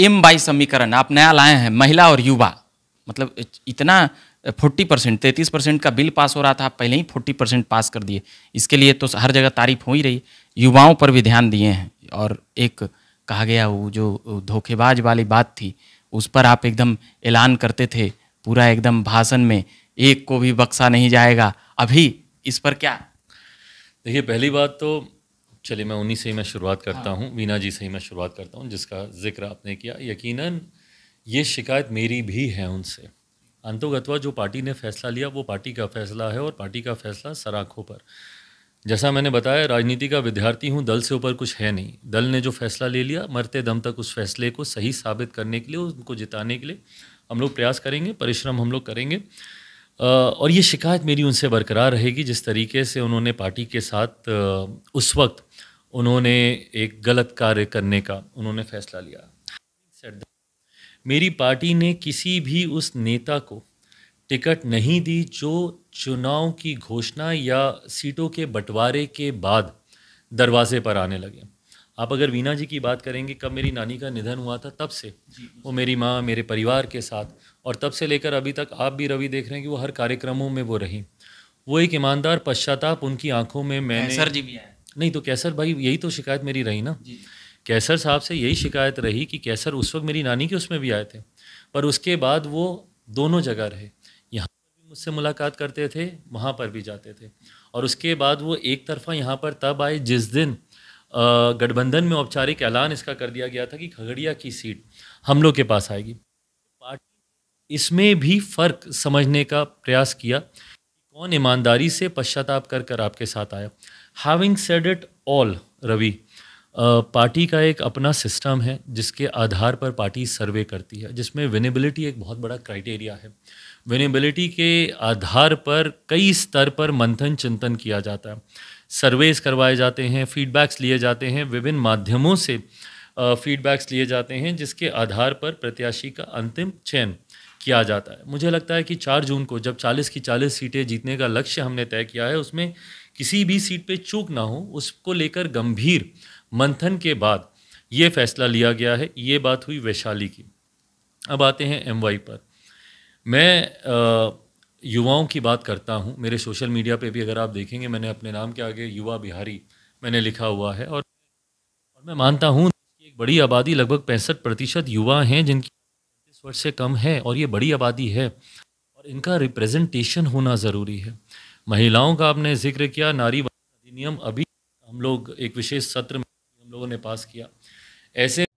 M by समीकरण आप नया लाए हैं महिला और युवा मतलब इतना फोर्टी परसेंट तैंतीस परसेंट का बिल पास हो रहा था आप पहले ही फोर्टी परसेंट पास कर दिए इसके लिए तो हर जगह तारीफ हो ही रही युवाओं पर भी ध्यान दिए हैं और एक कहा गया वो जो धोखेबाज वाली बात थी उस पर आप एकदम ऐलान करते थे पूरा एकदम भाषण में एक को भी बक्सा नहीं जाएगा अभी इस पर क्या देखिए पहली बात तो चलिए मैं उन्हीं से ही मैं शुरुआत करता हाँ। हूँ वीना जी से ही मैं शुरुआत करता हूँ जिसका जिक्र आपने किया यकीन ये शिकायत मेरी भी है उनसे अंतोगतवा जो पार्टी ने फैसला लिया वो पार्टी का फैसला है और पार्टी का फैसला सराखों पर जैसा मैंने बताया राजनीति का विद्यार्थी हूँ दल से ऊपर कुछ है नहीं दल ने जो फैसला ले लिया मरते दम तक उस फैसले को सही साबित करने के लिए उनको जिताने के लिए हम लोग प्रयास करेंगे परिश्रम हम लोग करेंगे और ये शिकायत मेरी उनसे बरकरार रहेगी जिस तरीके से उन्होंने पार्टी के साथ उस वक्त उन्होंने एक गलत कार्य करने का उन्होंने फैसला लिया मेरी पार्टी ने किसी भी उस नेता को टिकट नहीं दी जो चुनाव की घोषणा या सीटों के बंटवारे के बाद दरवाजे पर आने लगे आप अगर वीना जी की बात करेंगे कब मेरी नानी का निधन हुआ था तब से वो मेरी माँ मेरे परिवार के साथ और तब से लेकर अभी तक आप भी रवि देख रहे हैं कि वो हर कार्यक्रमों में वो रही वो एक ईमानदार पश्चाताप उनकी आंखों में मैंने सर जी भी आए नहीं तो कैसर भाई यही तो शिकायत मेरी रही ना कैसर साहब से यही शिकायत रही कि कैसर उस वक्त मेरी नानी के उसमें भी आए थे पर उसके बाद वो दोनों जगह रहे यहाँ पर भी मुझसे मुलाकात करते थे वहाँ पर भी जाते थे और उसके बाद वो एक तरफा यहाँ पर तब आए जिस दिन गठबंधन में औपचारिक ऐलान इसका कर दिया गया था कि खगड़िया की सीट हम लोग के पास आएगी पार्टी इसमें भी फर्क समझने का प्रयास किया कौन ईमानदारी से पश्चाताप कर कर आपके साथ आया having said it all Ravi party का एक अपना सिस्टम है जिसके आधार पर पार्टी सर्वे करती है जिसमें विनेबिलिटी एक बहुत बड़ा क्राइटेरिया है विनेबिलिटी के आधार पर कई स्तर पर मंथन चिंतन किया जाता है सर्वेस करवाए जाते हैं फीडबैक्स लिए जाते हैं विभिन्न माध्यमों से फीडबैक्स लिए जाते हैं जिसके आधार पर प्रत्याशी का अंतिम चयन किया जाता है मुझे लगता है कि चार जून को जब चालीस की चालीस सीटें जीतने का लक्ष्य हमने तय किया है उसमें किसी भी सीट पे चूक ना हो उसको लेकर गंभीर मंथन के बाद ये फैसला लिया गया है ये बात हुई वैशाली की अब आते हैं एम पर मैं आ, युवाओं की बात करता हूँ मेरे सोशल मीडिया पे भी अगर आप देखेंगे मैंने अपने नाम के आगे युवा बिहारी मैंने लिखा हुआ है और, और मैं मानता हूँ एक बड़ी आबादी लगभग पैंसठ प्रतिशत युवा हैं जिनकी तीस वर्ष से कम है और ये बड़ी आबादी है और इनका रिप्रेजेंटेशन होना ज़रूरी है महिलाओं का आपने जिक्र किया नारी अधिनियम अभी हम लोग एक विशेष सत्र में हम लोगों ने पास किया ऐसे